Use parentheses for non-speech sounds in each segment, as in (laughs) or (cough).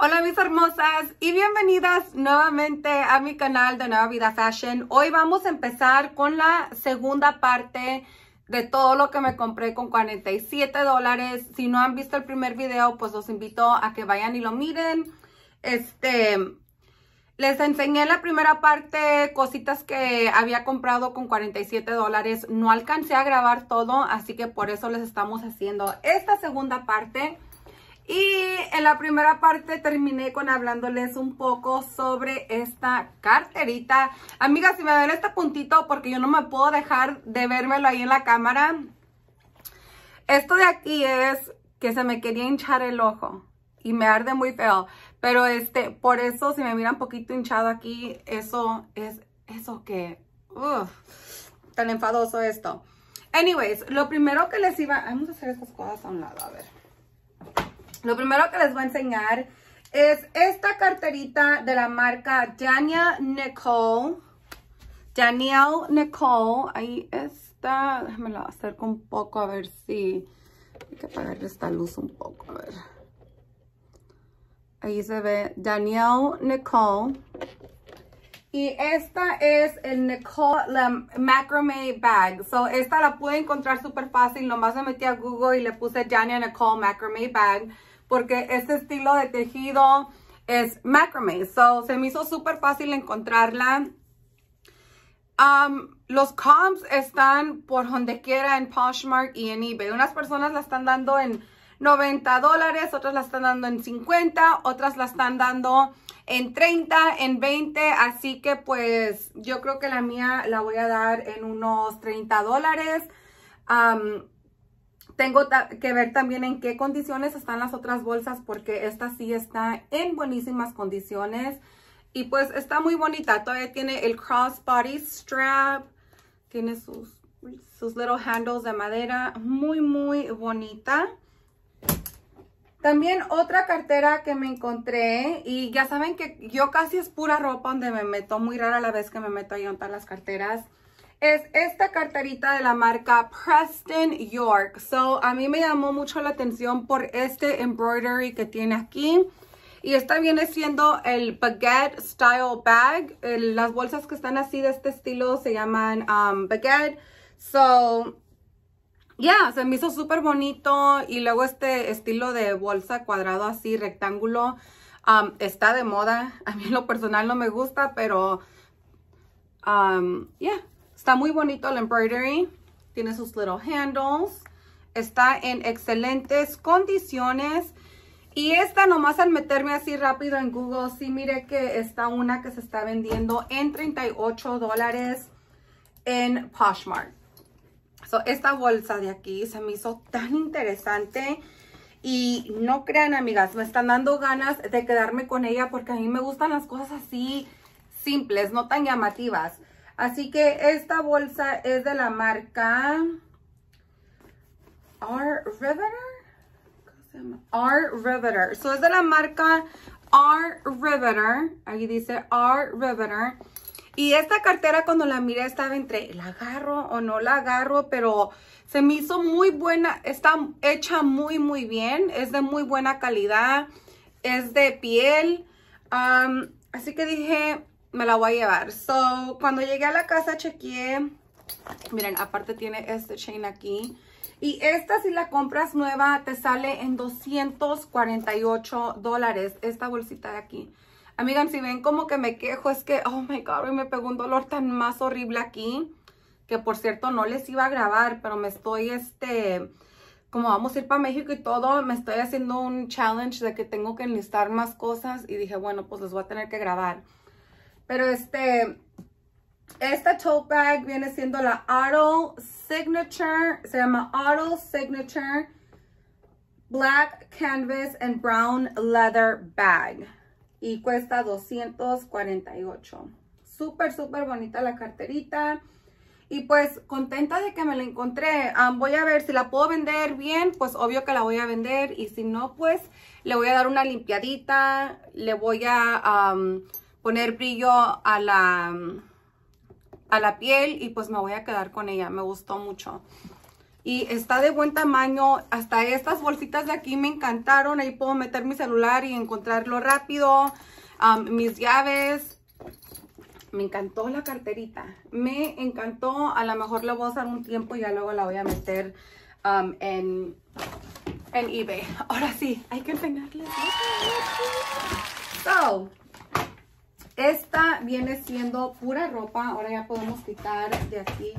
Hola mis hermosas y bienvenidas nuevamente a mi canal de Nueva Vida Fashion. Hoy vamos a empezar con la segunda parte de todo lo que me compré con 47 dólares. Si no han visto el primer video, pues los invito a que vayan y lo miren. Este, les enseñé la primera parte, cositas que había comprado con 47 dólares. No alcancé a grabar todo, así que por eso les estamos haciendo esta segunda parte. Y en la primera parte terminé con hablándoles un poco sobre esta carterita. Amigas, si me ven este puntito, porque yo no me puedo dejar de vérmelo ahí en la cámara. Esto de aquí es que se me quería hinchar el ojo y me arde muy feo. Pero este, por eso si me miran un poquito hinchado aquí, eso es, eso que, uff. tan enfadoso esto. Anyways, lo primero que les iba, vamos a hacer estas cosas a un lado, a ver. Lo primero que les voy a enseñar es esta carterita de la marca Jania Nicole. Danielle Nicole. Ahí está. Déjame la acerco un poco a ver si... Hay que apagar esta luz un poco, a ver. Ahí se ve Danielle Nicole. Y esta es el Nicole la Macrame Bag. So, esta la pude encontrar súper fácil. Nomás me metí a Google y le puse Jania Nicole Macrame Bag porque este estilo de tejido es macrame. So, se me hizo súper fácil encontrarla. Um, los comps están por donde quiera en Poshmark y en eBay. Unas personas la están dando en 90 dólares, otras la están dando en 50, otras la están dando en 30, en 20, así que pues yo creo que la mía la voy a dar en unos 30 dólares. Um, tengo que ver también en qué condiciones están las otras bolsas porque esta sí está en buenísimas condiciones. Y pues está muy bonita. Todavía tiene el crossbody strap. Tiene sus, little handles de madera. Muy, muy bonita. También otra cartera que me encontré, y ya saben que yo casi es pura ropa donde me meto, muy rara la vez que me meto a todas las carteras es esta carterita de la marca Preston York. So, a mí me llamó mucho la atención por este embroidery que tiene aquí. Y esta viene siendo el Baguette Style Bag. las bolsas que están así de este estilo se llaman um, Baguette. So, yeah, se me hizo súper bonito. Y luego este estilo de bolsa cuadrado así, rectángulo, um, está de moda. (laughs) A mí en lo personal no me gusta, pero, um, yeah, Está muy bonito el embroidery. Tiene sus little handles. Está en excelentes condiciones. Y esta nomás al meterme así rápido en Google, sí mire que está una que se está vendiendo en 38 dólares en Poshmark. esta bolsa de aquí se me hizo tan interesante. Y no crean, amigas, me están dando ganas de quedarme con ella porque a mí me gustan las cosas así simples, no tan llamativas. Así que esta bolsa es de la marca R Riveter. R Riveter. So es de la marca R Riveter. Aquí dice R Riveter. Y esta cartera cuando la miré estaba entre la agarro o no la agarro, pero se me hizo muy buena. Está hecha muy, muy bien. Es de muy buena calidad. Es de piel. así que dije, me la voy a llevar. So, cuando llegué a la casa chequeé, miren, aparte tiene este chain aquí. Y esta si la compras nueva te sale en 248 dólares, esta bolsita de aquí. Amigan, si ven como que me quejo, es que, oh my God, me pegó un dolor tan más horrible aquí. Que por cierto, no les iba a grabar, pero me estoy, este, como vamos a ir para México y todo, me estoy haciendo un challenge de que tengo que enlistar más cosas. Y dije, bueno, pues les voy a tener que grabar. Pero este, esta tote bag viene siendo la Auto Signature. Se llama Auto Signature Black Canvas and Brown Leather Bag. Y cuesta 248. Súper, súper bonita la carterita. Y pues contenta de que me la encontré. voy a ver si la puedo vender bien, pues obvio que la voy a vender. Y si no, pues le voy a dar una limpiadita. Le voy a poner brillo a la, a la piel y pues me voy a quedar con ella. Me gustó mucho. Y está de buen tamaño. Hasta estas bolsitas de aquí me encantaron. Ahí puedo meter mi celular y encontrarlo rápido. mis llaves. Me encantó la carterita. Me encantó. A lo mejor la voy a usar un tiempo y ya luego la voy a meter en, eBay. Ahora sí, hay que enseñarles So, esta viene siendo pura ropa. Ahora ya podemos quitar de aquí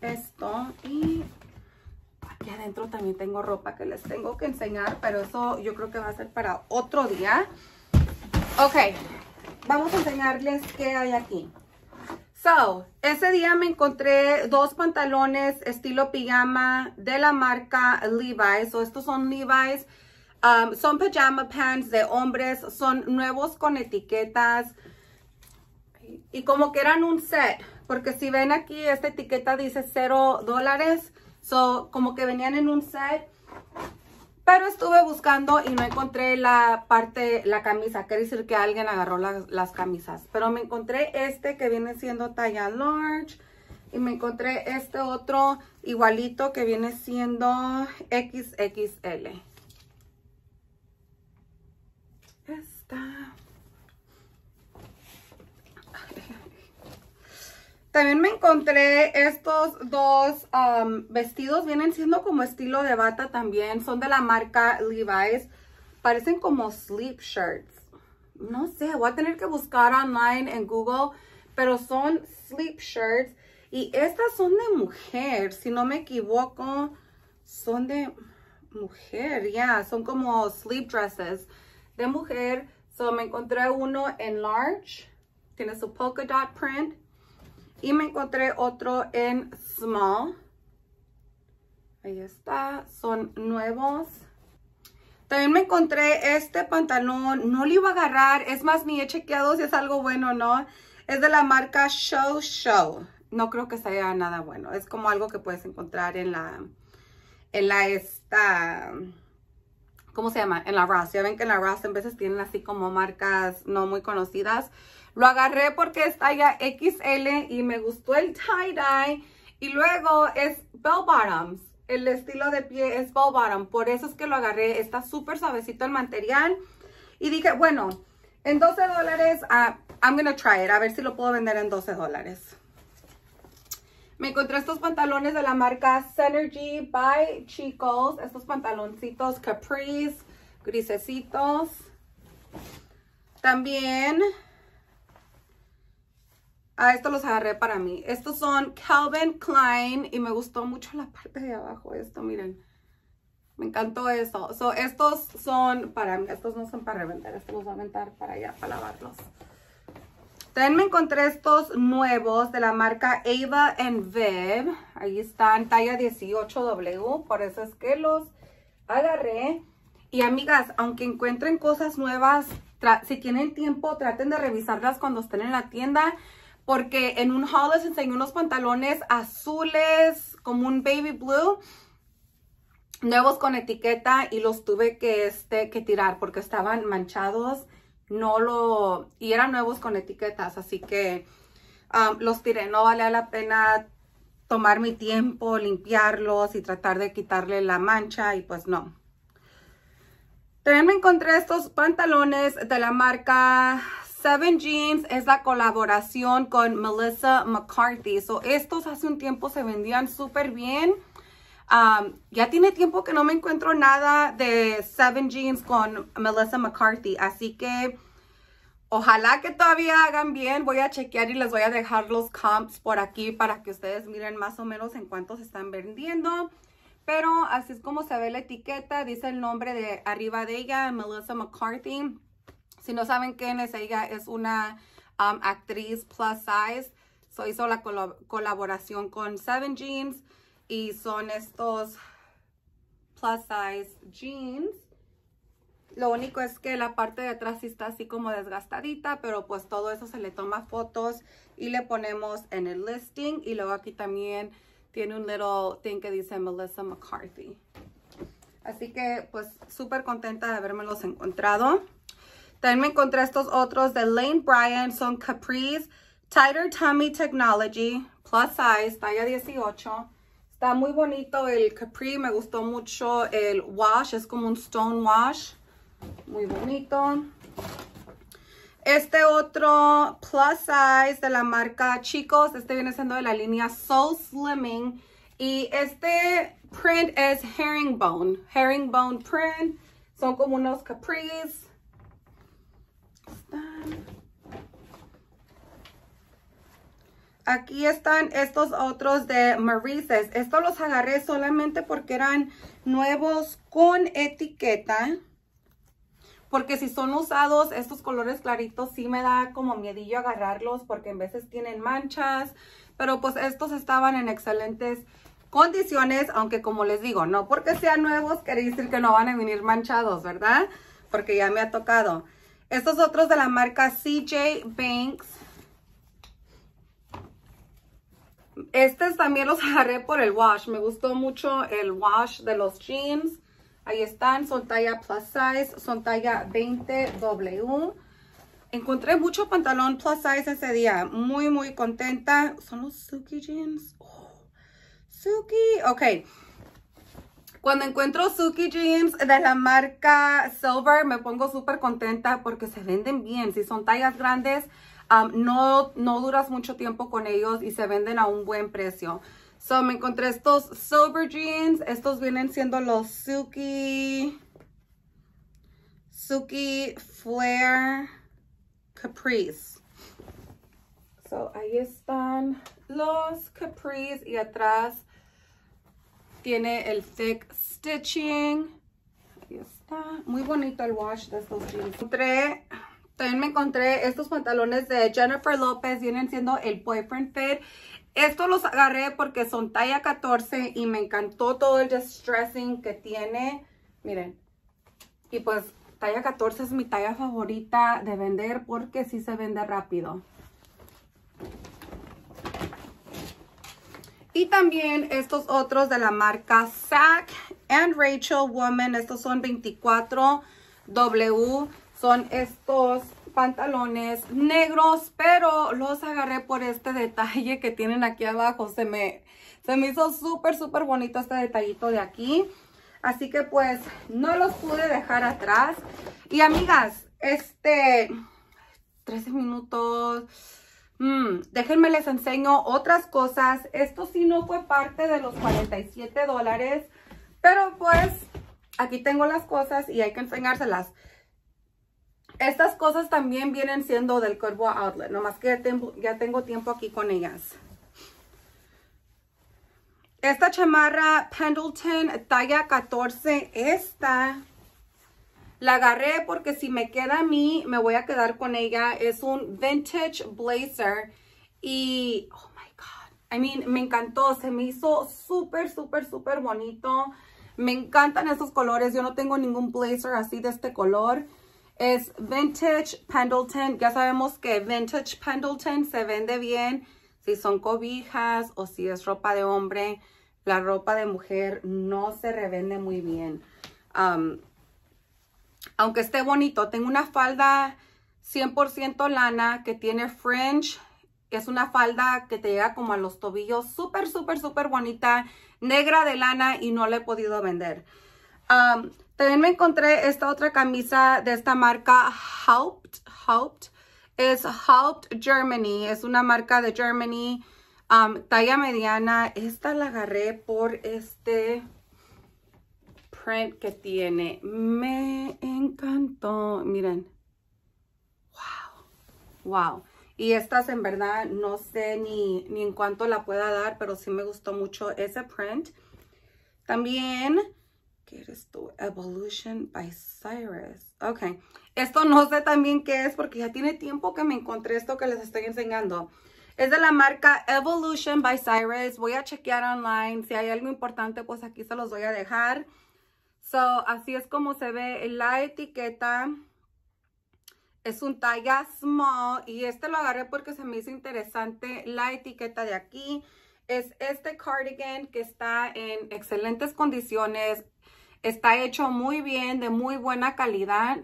esto. Y aquí adentro también tengo ropa que les tengo que enseñar. Pero eso yo creo que va a ser para otro día. Ok, vamos a enseñarles qué hay aquí. So, ese día me encontré dos pantalones estilo pijama de la marca Levi's. so, estos son Levi's son pajama pants de hombres, son nuevos con etiquetas y como que eran un set, porque si ven aquí esta etiqueta dice cero dólares, so, como que venían en un set. Pero estuve buscando y no encontré la parte, la camisa. Quiere decir que alguien agarró las, las camisas. Pero me encontré este que viene siendo talla large. Y me encontré este otro igualito que viene siendo XXL. También me encontré estos dos um, vestidos. Vienen siendo como estilo de bata también. Son de la marca Levi's. Parecen como sleep shirts. No sé, voy a tener que buscar online en Google. Pero son sleep shirts. Y estas son de mujer, si no me equivoco. Son de mujer, ya. Son como sleep dresses de mujer. So me encontré uno en large, tiene su polka dot print. Y me encontré otro en small. Ahí está, son nuevos. También me encontré este pantalón, no lo iba a agarrar, es más, ni he chequeado si es algo bueno o no. Es de la marca Show Show. No creo que sea nada bueno, es como algo que puedes encontrar en la, en la, esta, ¿cómo se llama? En la Ross. Ya ven que en la Ross en veces tienen así como marcas no muy conocidas. Lo agarré porque está ya XL y me gustó el tie-dye. Y luego es bell bottoms. El estilo de pie es bell bottom. Por eso es que lo agarré. Está súper suavecito el material. Y dije, bueno, en 12 dólares, ah, I'm going to try it. A ver si lo puedo vender en 12 dólares. Me encontré estos pantalones de la marca Synergy by Chicos. Estos pantaloncitos capris, grisecitos. También, ah, estos los agarré para mí. Estos son Calvin Klein y me gustó mucho la parte de abajo. Esto, miren. Me encantó eso. So, estos son para mí. Estos no son para reventar. Estos los voy a aventar para allá, para lavarlos. También me encontré estos nuevos de la marca Ava and Ahí están, talla 18W, por eso es que los agarré. Y amigas, aunque encuentren cosas nuevas, si tienen tiempo, traten de revisarlas cuando estén en la tienda. Porque en un haul les enseñé unos pantalones azules, como un baby blue, nuevos con etiqueta y los tuve que este, tirar porque estaban manchados no lo, y eran nuevos con etiquetas, así que um, los tiré, no valía la pena tomar mi tiempo, limpiarlos y tratar de quitarle la mancha y pues no. También me encontré estos pantalones de la marca Seven Jeans es la colaboración con Melissa McCarthy. So, estos hace un tiempo se vendían súper bien. Um, ya tiene tiempo que no me encuentro nada de Seven Jeans con Melissa McCarthy, así que ojalá que todavía hagan bien. Voy a chequear y les voy a dejar los comps por aquí para que ustedes miren más o menos en cuántos están vendiendo. Pero así es como se ve la etiqueta, dice el nombre de arriba de ella, Melissa McCarthy. Si no saben quién es ella, es una um, actriz plus size. So hizo la colaboración con Seven Jeans y son estos plus size jeans. Lo único es que la parte de atrás sí está así como desgastadita, pero pues todo eso se le toma fotos y le ponemos en el listing. Y luego aquí también tiene un little thing que dice Melissa McCarthy. Así que pues súper contenta de los encontrado. También me encontré estos otros de Lane Bryant. Son Caprice Tighter Tummy Technology Plus Size, talla 18. Está muy bonito el capri, me gustó mucho el wash, es como un stone wash. Muy bonito. Este otro plus size de la marca Chicos, este viene siendo de la línea Soul Slimming. Y este print es herringbone, herringbone print. Son como unos capris. Aquí están estos otros de Marices. Estos los agarré solamente porque eran nuevos con etiqueta. Porque si son usados, estos colores claritos sí me da como miedillo agarrarlos porque en veces tienen manchas. Pero pues estos estaban en excelentes condiciones, aunque como les digo, no porque sean nuevos quiere decir que no van a venir manchados, ¿verdad? Porque ya me ha tocado. Estos otros de la marca CJ Banks Estos también los (laughs) agarré por el wash. Me gustó mucho el wash de los jeans. Ahí están, son talla plus size, son talla 20W. Encontré mucho pantalón plus size ese día. Muy, muy contenta. Son los Suki jeans. Oh, Suki. Ok. Cuando encuentro Suki jeans de la marca Silver, me pongo súper contenta porque se venden bien. Si son tallas grandes, no, no duras mucho tiempo con ellos y se venden a un buen precio. So, me encontré estos Sober Jeans. Estos vienen siendo los Suki... Suki Flare Caprice. So, ahí están los Caprice y atrás tiene el thick stitching. Ahí está. Muy bonito el wash de estos jeans. Encontré también me encontré estos pantalones de Jennifer López, vienen siendo el boyfriend fit. Estos los agarré porque son talla 14 y me encantó todo el distressing que tiene. Miren, y pues talla 14 es mi talla favorita de vender porque sí se vende rápido. Y también estos otros de la marca Sack and Rachel Woman. Estos son 24W son estos pantalones negros, pero los agarré por este detalle que tienen aquí abajo. Se me, se me hizo súper, súper bonito este detallito de aquí. Así que pues no los pude dejar atrás. Y amigas, este 13 minutos. Mm, déjenme les enseño otras cosas. Esto sí no fue parte de los 47 dólares. Pero pues aquí tengo las cosas y hay que enseñárselas. Estas cosas también vienen siendo del Curvo Outlet, nomás que ya tengo, tiempo aquí con ellas. Esta chamarra Pendleton talla 14, esta la agarré porque si me queda a mí, me voy a quedar con ella. Es un vintage blazer y, oh my God, I mean, me encantó. Se me hizo súper, súper, súper bonito. Me encantan esos colores. Yo no tengo ningún blazer así de este color es Vintage Pendleton. Ya sabemos que Vintage Pendleton se vende bien si son cobijas o si es ropa de hombre. La ropa de mujer no se revende muy bien. Um, aunque esté bonito, tengo una falda 100% lana que tiene fringe. Es una falda que te llega como a los tobillos. Súper, súper, súper bonita. Negra de lana y no la he podido vender. Um, también me encontré esta otra camisa de esta marca Haupt. Haupt. Es Haupt Germany. Es una marca de Germany. Um, talla mediana. Esta la agarré por este print que tiene. Me encantó. Miren. Wow. Wow. Y estas en verdad no sé ni, ni en cuánto la pueda dar, pero sí me gustó mucho ese print. También ¿Qué eres tú? Evolution by Cyrus. Ok. Esto no sé también qué es porque ya tiene tiempo que me encontré esto que les estoy enseñando. Es de la marca Evolution by Cyrus. Voy a chequear online. Si hay algo importante, pues aquí se los voy a dejar. así es como se ve la etiqueta. Es un talla small. Y este lo agarré porque se me hizo interesante la etiqueta de aquí. Es este cardigan que está en excelentes condiciones Está hecho muy bien, de muy buena calidad.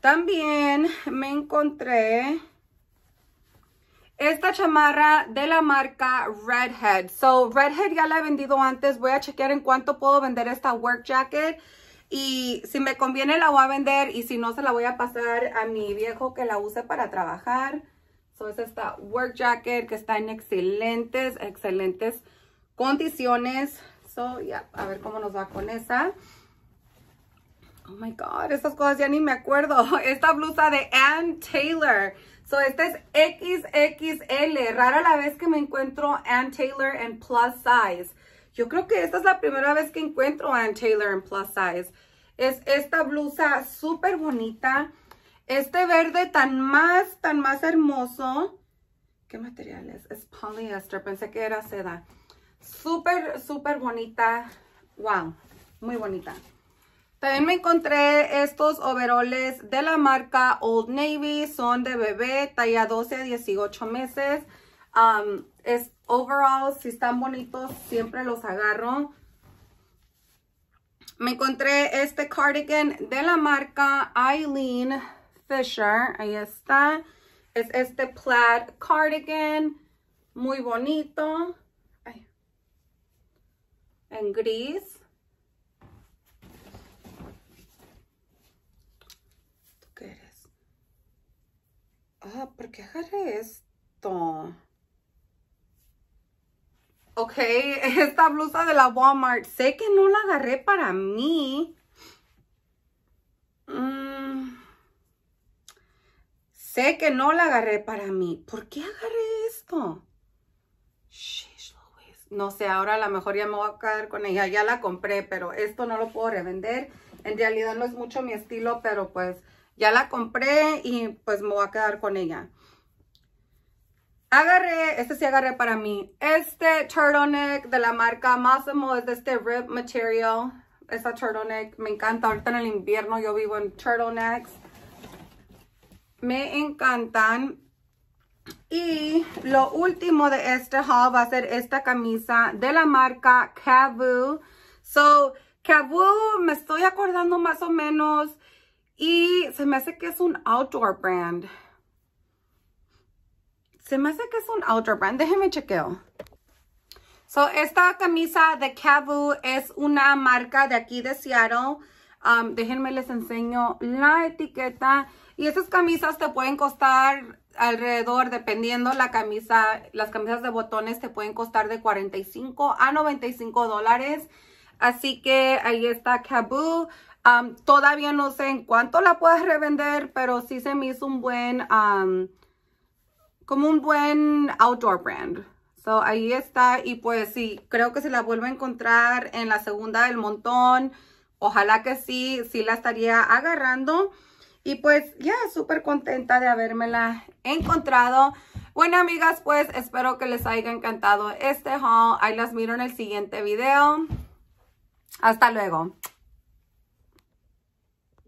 También me encontré esta chamarra de la marca Redhead. So, Redhead ya la he vendido antes. Voy a chequear en cuánto puedo vender esta work jacket. Y si me conviene la voy a vender y si no se la voy a pasar a mi viejo que la use para trabajar. So, es esta work jacket que está en excelentes, excelentes condiciones. So, yeah, a ver cómo nos va con esa. Oh my God, estas cosas ya ni me acuerdo. (laughs) Esta blusa de Ann Taylor. So, esta es XXL. Rara la vez que me encuentro Ann Taylor en plus size. Yo creo que esta es la primera vez que encuentro Ann Taylor en plus size. Es esta blusa súper bonita. Este verde tan más, tan más hermoso. ¿Qué material es? Es poliéster. Pensé que era seda. Súper, súper bonita. Wow, muy bonita. También me encontré estos overoles de la marca Old Navy. Son de bebé, talla 12 a 18 meses. Um, es overall, si están bonitos, siempre los agarro. Me encontré este cardigan de la marca Eileen Fisher. Ahí está. Es este plaid cardigan. Muy bonito. En gris. ¿Tú qué eres? Ah, ¿por qué agarré esto? Ok, (laughs) esta blusa de la Walmart. Sé que no la agarré para mí. Mmm. Sé que no la agarré para mí. ¿Por qué agarré esto? No sé, ahora a lo mejor ya me voy a quedar con ella. Ya la compré, pero esto no lo puedo revender. En realidad no es mucho mi estilo, pero pues ya la compré y pues me voy a quedar con ella. Agarré, este sí agarré para mí. Este turtleneck de la marca Massimo es de este Rip Material. Esta turtleneck me encanta. Ahorita en el invierno yo vivo en turtlenecks. Me encantan. Y lo último de este haul va a ser esta camisa de la marca Cavu. So, Cavu me estoy acordando más o menos y se me hace que es un outdoor brand. Se me hace que es un outdoor brand. Déjenme chequeo. So, esta camisa de Cavu es una marca de aquí de Seattle. Um, déjenme les enseño la etiqueta. Y esas camisas te pueden costar alrededor, dependiendo la camisa, las camisas de botones te pueden costar de 45 a 95 dólares. Así que ahí está Kabu. Um, todavía no sé en cuánto la puedes revender, pero sí se me hizo un buen, um, como un buen outdoor brand. So, ahí está. Y pues sí, creo que se la vuelvo a encontrar en la segunda del montón, ojalá que sí, sí la estaría agarrando. Y pues ya, súper contenta de habérmela encontrado. Bueno, amigas, pues espero que les haya encantado este haul. Ahí las miro en el siguiente video. Hasta luego.